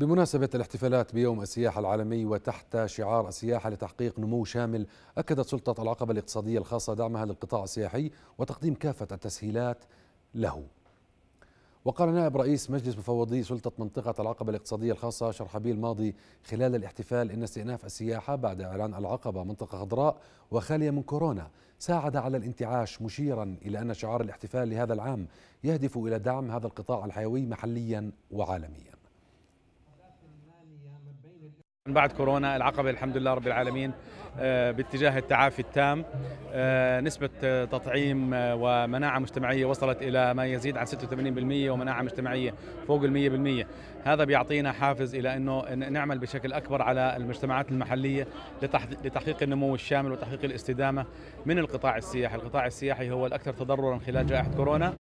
بمناسبة الاحتفالات بيوم السياحة العالمي وتحت شعار السياحة لتحقيق نمو شامل أكدت سلطة العقبة الاقتصادية الخاصة دعمها للقطاع السياحي وتقديم كافة التسهيلات له وقال نائب رئيس مجلس مفوضي سلطة منطقة العقبة الاقتصادية الخاصة شرحبيل الماضي خلال الاحتفال إن استئناف السياحة بعد إعلان العقبة منطقة خضراء وخالية من كورونا ساعد على الانتعاش مشيرا إلى أن شعار الاحتفال لهذا العام يهدف إلى دعم هذا القطاع الحيوي محليا وعالميا من بعد كورونا العقبة الحمد لله رب العالمين آه، باتجاه التعافي التام آه، نسبة تطعيم آه، ومناعة مجتمعية وصلت إلى ما يزيد عن 86% ومناعة مجتمعية فوق ال 100% هذا بيعطينا حافز إلى أنه نعمل بشكل أكبر على المجتمعات المحلية لتحقيق النمو الشامل وتحقيق الاستدامة من القطاع السياحي القطاع السياحي هو الأكثر تضررا خلال جائحة كورونا